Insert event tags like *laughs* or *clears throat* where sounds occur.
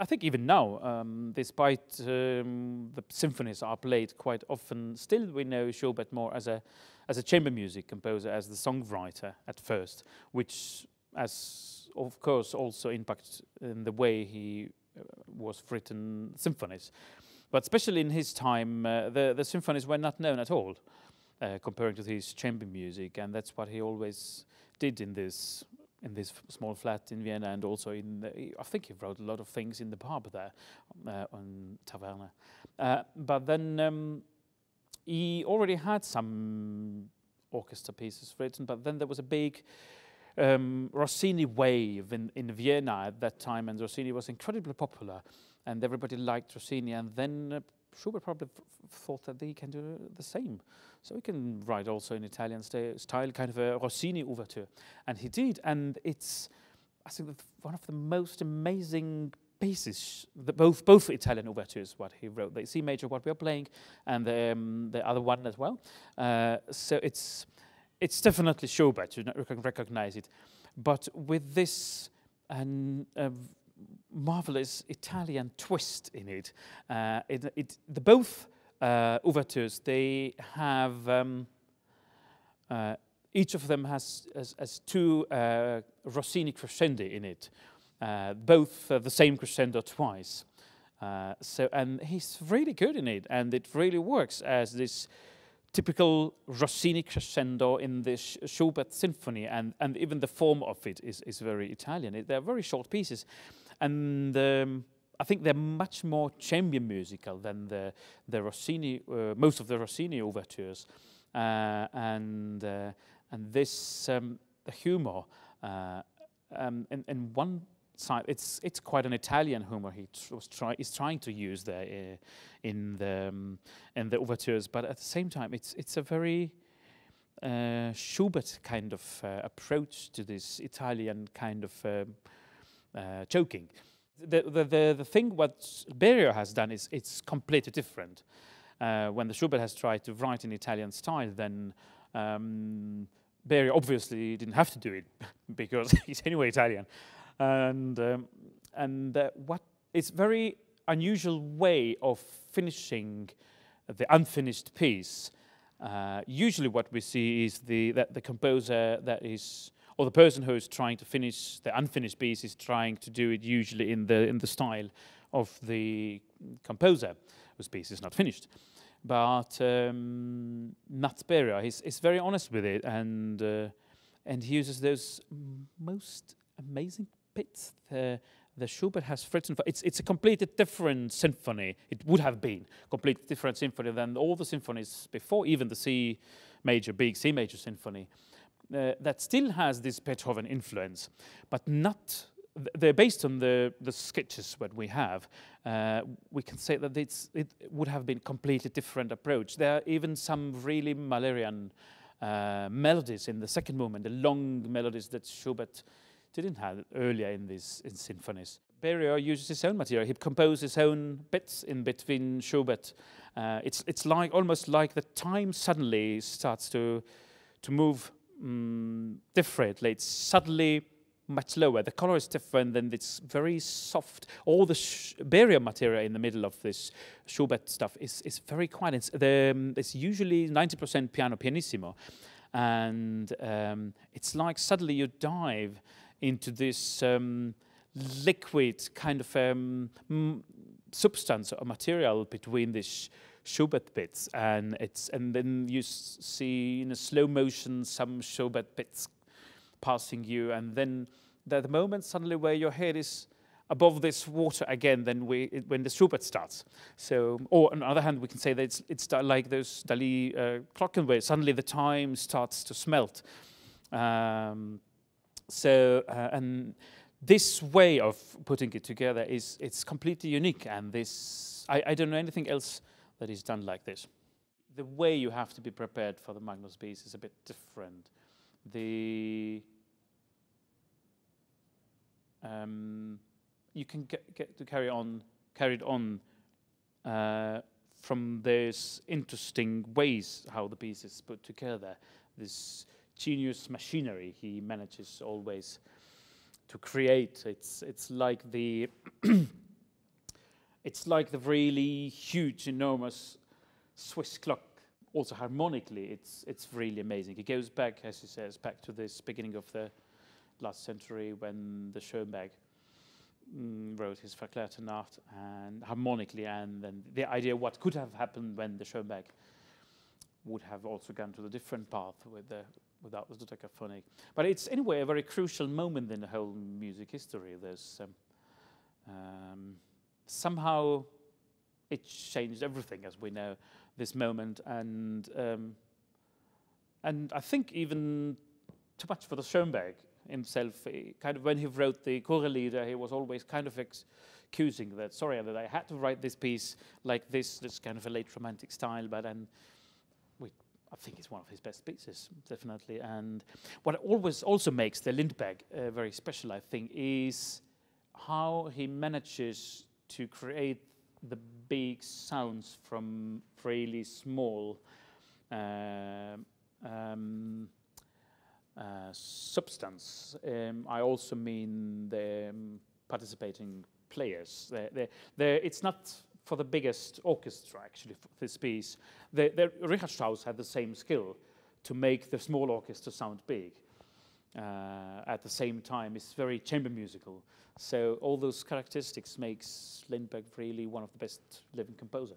I think even now, um, despite um, the symphonies are played quite often, still we know Schubert more as a as a chamber music composer, as the songwriter at first, which as of course also impacts in the way he uh, was written symphonies. But especially in his time, uh, the the symphonies were not known at all, uh, comparing to his chamber music, and that's what he always did in this in this small flat in Vienna, and also in the, I think he wrote a lot of things in the pub there uh, on Taverna. Uh, but then um, he already had some orchestra pieces written, but then there was a big um, Rossini wave in, in Vienna at that time, and Rossini was incredibly popular, and everybody liked Rossini. And then uh, Schubert probably thought that they can do the same. So he can write also in Italian style, kind of a Rossini overture. And he did, and it's, I think, one of the most amazing pieces, both both Italian overtures, what he wrote, the C major, what we are playing, and the, um, the other one as well. Uh, so it's, it's definitely Schubert, you can recognize it. But with this, and uh, marvelous Italian twist in it. Uh, it, it the both uh, overtures, they have, um, uh, each of them has, as two uh, Rossini crescendi in it, uh, both uh, the same crescendo twice. so, and he's really good in it, and it really works as this typical Rossini crescendo in the Schubert symphony, and, and even the form of it is, is very Italian. It, they're very short pieces. And um, I think they're much more chamber musical than the, the Rossini, uh, most of the Rossini overtures. Uh, and, uh, and this um, humor, uh, um, one side, it's, it's quite an Italian humor he tr was try is trying to use there uh, in, the, um, in the overtures, but at the same time, it's, it's a very uh, Schubert kind of uh, approach to this Italian kind of um, uh, choking. The, the, the, the, thing what Berio has done is it's completely different. Uh, when the Schubert has tried to write in Italian style, then um, Berio obviously didn't have to do it *laughs* because *laughs* he's anyway Italian. And, um, and uh, what it's very unusual way of finishing the unfinished piece. Uh, usually what we see is the, that the composer that is or the person who is trying to finish the unfinished piece is trying to do it usually in the in the style of the composer whose piece is not finished. But um, Matt Beria is, is very honest with it and uh, and he uses those most amazing bits. that the Schubert has Fritz for. it's it's a completely different symphony. It would have been completely different symphony than all the symphonies before, even the C major, big C major symphony uh, that still has this Beethoven influence, but not they're based on the, the sketches that we have, uh, we can say that it's, it would have been completely different approach. There are even some really Malarian uh, melodies in the second movement, the long melodies that Schubert didn't have earlier in these in symphonies. Berio uses his own material. He composed his own bits in between Schubert. Uh, it's it's like almost like the time suddenly starts to to move um, different. Like it's suddenly much lower. The color is different than it's very soft. All the barrier material in the middle of this Schubert stuff is, is very quiet. It's, the, um, it's usually 90% piano pianissimo. And um, it's like suddenly you dive into this um, liquid kind of um, substance or material between this Schubert bits, and it's and then you see in a slow motion some Schubert bits passing you, and then at the moment suddenly where your head is above this water again then we, it, when the Schubert starts. So, or on the other hand, we can say that it's, it's like those Dali uh, clocken where suddenly the time starts to smelt. Um, so, uh, and this way of putting it together is it's completely unique, and this I, I don't know anything else that is done like this. The way you have to be prepared for the Magnus Beast is a bit different. The um, you can get, get, to carry on carried on uh, from these interesting ways how the piece is put together. This genius machinery he manages always to create. It's it's like the *clears throat* It's like the really huge, enormous Swiss clock. Also harmonically, it's it's really amazing. It goes back, as he says, back to this beginning of the last century when the Schoenberg mm, wrote his Verklärtenacht and harmonically, and then the idea what could have happened when the Schoenberg would have also gone to the different path with the, without the dodekaphonic. But it's anyway a very crucial moment in the whole music history. There's um, um, somehow it changed everything, as we know, this moment. And um, and I think even too much for the Schoenberg himself. Kind of when he wrote the Chorelieder, he was always kind of excusing that. Sorry that I had to write this piece like this. this kind of a late romantic style, but and we, I think it's one of his best pieces, definitely. And what always also makes the Lindbergh uh, very special, I think, is how he manages to create the big sounds from really small uh, um, uh, substance. Um, I also mean the um, participating players. They're, they're, they're, it's not for the biggest orchestra, actually, this piece. The, the, Richard Strauss had the same skill to make the small orchestra sound big uh, at the same time. It's very chamber musical. So all those characteristics makes Lindberg really one of the best living composer.